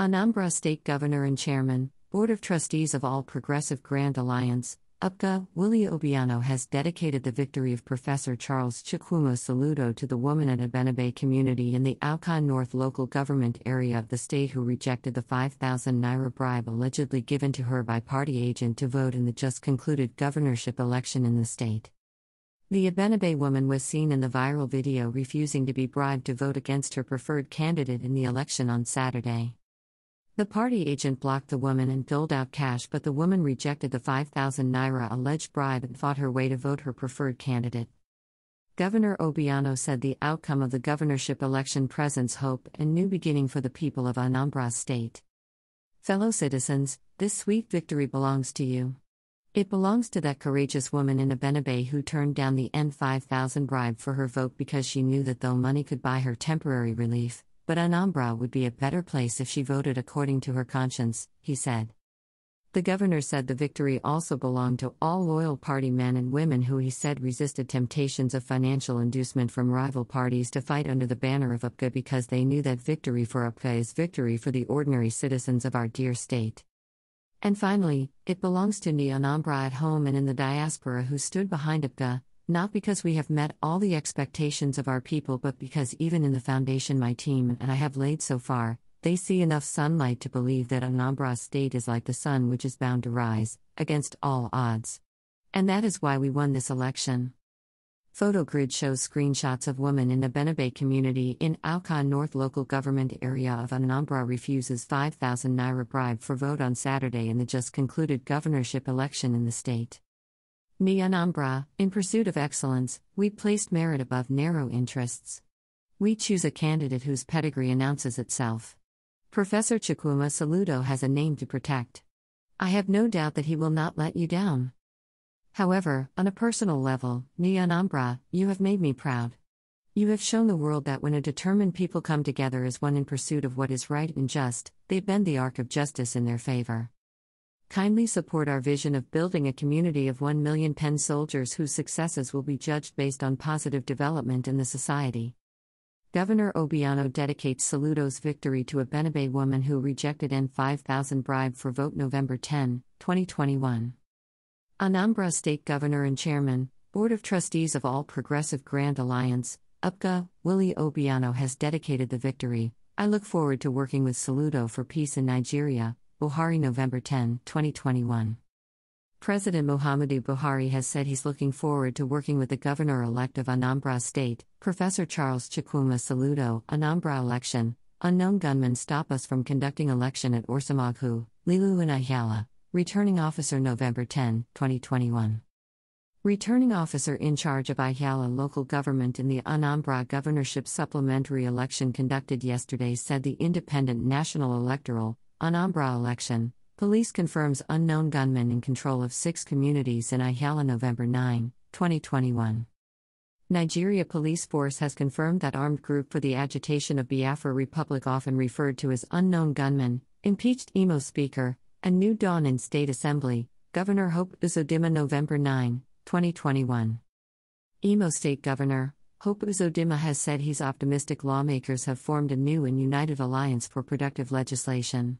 Anambra State Governor and Chairman, Board of Trustees of All Progressive Grand Alliance, UPGA, Willie Obiano has dedicated the victory of Professor Charles Chukwuma Saludo to the woman at Abenabe community in the Aucon North local government area of the state who rejected the 5,000 naira bribe allegedly given to her by party agent to vote in the just concluded governorship election in the state. The Abenabe woman was seen in the viral video refusing to be bribed to vote against her preferred candidate in the election on Saturday. The party agent blocked the woman and doled out cash, but the woman rejected the 5,000 naira alleged bribe and fought her way to vote her preferred candidate. Governor Obiano said the outcome of the governorship election presents hope and new beginning for the people of Anambra State. Fellow citizens, this sweet victory belongs to you. It belongs to that courageous woman in Abenabe who turned down the N5000 bribe for her vote because she knew that though money could buy her temporary relief, but Anambra would be a better place if she voted according to her conscience, he said. The governor said the victory also belonged to all loyal party men and women who he said resisted temptations of financial inducement from rival parties to fight under the banner of UPGA because they knew that victory for UPGA is victory for the ordinary citizens of our dear state. And finally, it belongs to Nyanambra Anambra at home and in the diaspora who stood behind UPGA, not because we have met all the expectations of our people, but because even in the foundation my team and I have laid so far, they see enough sunlight to believe that Anambra state is like the sun which is bound to rise, against all odds. And that is why we won this election. Photo grid shows screenshots of women in the Benabe community in Alcon North local government area of Anambra refuses 5,000 naira bribe for vote on Saturday in the just concluded governorship election in the state. Nianambra, in pursuit of excellence, we placed merit above narrow interests. We choose a candidate whose pedigree announces itself. Professor Chikuma Saludo has a name to protect. I have no doubt that he will not let you down. However, on a personal level, Nianambra, you have made me proud. You have shown the world that when a determined people come together as one in pursuit of what is right and just, they bend the arc of justice in their favor kindly support our vision of building a community of 1 million Penn soldiers whose successes will be judged based on positive development in the society. Governor Obiano dedicates Saludo's victory to a Benabe woman who rejected n 5,000 bribe for vote November 10, 2021. Anambra State Governor and Chairman, Board of Trustees of All Progressive Grand Alliance, UPGA, Willie Obiano has dedicated the victory. I look forward to working with Saludo for peace in Nigeria, Buhari, November 10, 2021. President Muhammadu Buhari has said he's looking forward to working with the governor elect of Anambra State, Professor Charles Chikuma Saludo, Anambra election. Unknown gunmen stop us from conducting election at Orsamaghu, Lilu and Ayala, returning officer November 10, 2021. Returning officer in charge of Ayala local government in the Anambra governorship supplementary election conducted yesterday said the Independent National Electoral Anambra election, police confirms unknown gunmen in control of six communities in Ayala November 9, 2021. Nigeria police force has confirmed that armed group for the agitation of Biafra Republic often referred to as unknown gunmen, impeached Imo speaker, and new dawn in state assembly, Governor Hope Uzodima, November 9, 2021. Imo state governor, Hope Uzodima has said he's optimistic lawmakers have formed a new and united alliance for productive legislation.